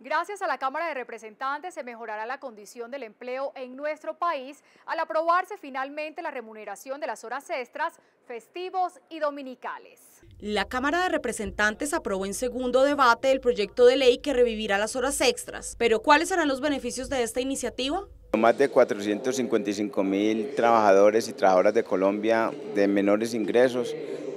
Gracias a la Cámara de Representantes se mejorará la condición del empleo en nuestro país al aprobarse finalmente la remuneración de las horas extras, festivos y dominicales. La Cámara de Representantes aprobó en segundo debate el proyecto de ley que revivirá las horas extras. Pero ¿cuáles serán los beneficios de esta iniciativa? Más de 455 mil trabajadores y trabajadoras de Colombia de menores ingresos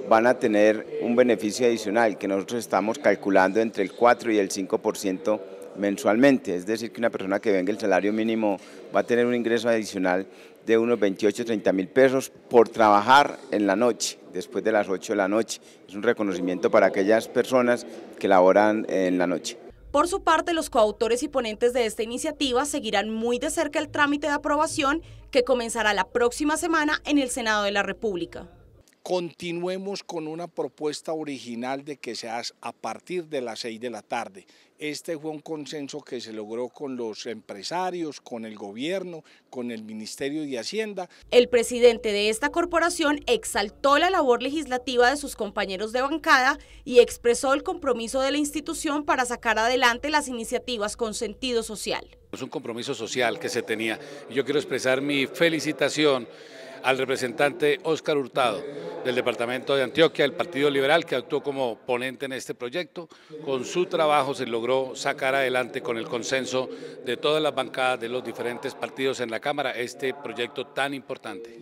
van a tener un beneficio adicional que nosotros estamos calculando entre el 4 y el 5% mensualmente, es decir, que una persona que venga el salario mínimo va a tener un ingreso adicional de unos 28, 30 mil pesos por trabajar en la noche, después de las 8 de la noche. Es un reconocimiento para aquellas personas que laboran en la noche. Por su parte, los coautores y ponentes de esta iniciativa seguirán muy de cerca el trámite de aprobación que comenzará la próxima semana en el Senado de la República continuemos con una propuesta original de que se hace a partir de las 6 de la tarde. Este fue un consenso que se logró con los empresarios, con el gobierno, con el Ministerio de Hacienda. El presidente de esta corporación exaltó la labor legislativa de sus compañeros de bancada y expresó el compromiso de la institución para sacar adelante las iniciativas con sentido social. Es un compromiso social que se tenía. Yo quiero expresar mi felicitación al representante Óscar Hurtado del Departamento de Antioquia, el Partido Liberal, que actuó como ponente en este proyecto. Con su trabajo se logró sacar adelante con el consenso de todas las bancadas de los diferentes partidos en la Cámara este proyecto tan importante.